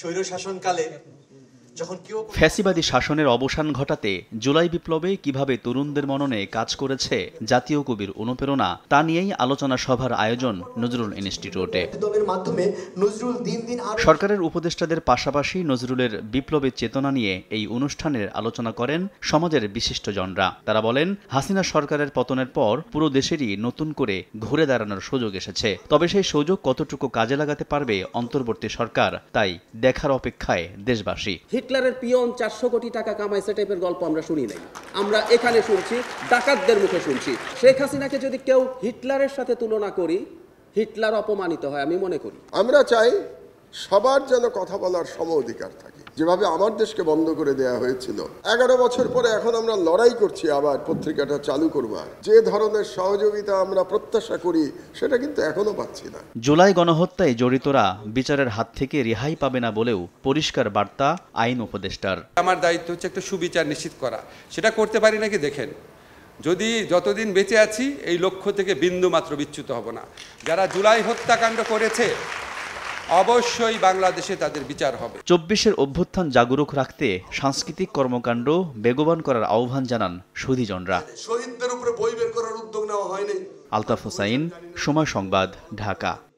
স্বৈর শাসনকালে ফ্যাসিবাদী শাসনের অবসান ঘটাতে জুলাই বিপ্লবে কিভাবে তরুণদের মননে কাজ করেছে জাতীয় কবির অনুপ্রেরণা তা নিয়েই আলোচনা সভার আয়োজন নজরুল ইনস্টিটিউটে সরকারের উপদেষ্টাদের পাশাপাশি নজরুলের বিপ্লবের চেতনা নিয়ে এই অনুষ্ঠানের আলোচনা করেন সমাজের বিশিষ্ট জনরা তারা বলেন হাসিনা সরকারের পতনের পর পুরো দেশেরই নতুন করে ঘুরে দাঁড়ানোর সুযোগ এসেছে তবে সেই সুযোগ কতটুকু কাজে লাগাতে পারবে অন্তর্বর্তী সরকার তাই দেখার অপেক্ষায় দেশবাসী হিটলারের পিয়ন চারশো কোটি টাকা কামায় সে টাইপের গল্প আমরা শুনি নাই আমরা এখানে শুনছি ডাকাতদের মুখে শুনছি শেখ হাসিনাকে যদি কেউ হিটলারের সাথে তুলনা করি হিটলার অপমানিত হয় আমি মনে করি আমরা চাই সবার যেন কথা বলার সম অধিকার থাকে যেভাবে আমার দেশকে বন্ধ করে দেয়া হয়েছিল এগারো বছর পরে এখন আমরা লড়াই করছি আবার পত্রিকাটা চালু করবার যে ধরনের সহযোগিতা আমরা প্রত্যাশা করি সেটা কিন্তু এখনো পাচ্ছি না জুলাই গণহত্যায় জড়িতরা বিচারের হাত থেকে রেহাই পাবে না বলেও পরিষ্কার বার্তা আইন উপদেষ্টার আমার দায়িত্ব হচ্ছে একটা সুবিচার নিশ্চিত করা সেটা করতে পারি নাকি দেখেন যদি যতদিন বেঁচে আছি এই লক্ষ্য থেকে বিন্দু মাত্র বিচ্যুত হব না যারা জুলাই হত্যাকাণ্ড করেছে অবশ্যই বাংলাদেশে তাদের বিচার হবে চব্বিশের অভ্যুত্থান জাগরুক রাখতে সাংস্কৃতিক কর্মকাণ্ড বেগবান করার আহ্বান জানান সুধীজনরা শহীদদের উপরে বই বের করার উদ্যোগ নেওয়া হয়নি আলতাফ হোসাইন সময় সংবাদ ঢাকা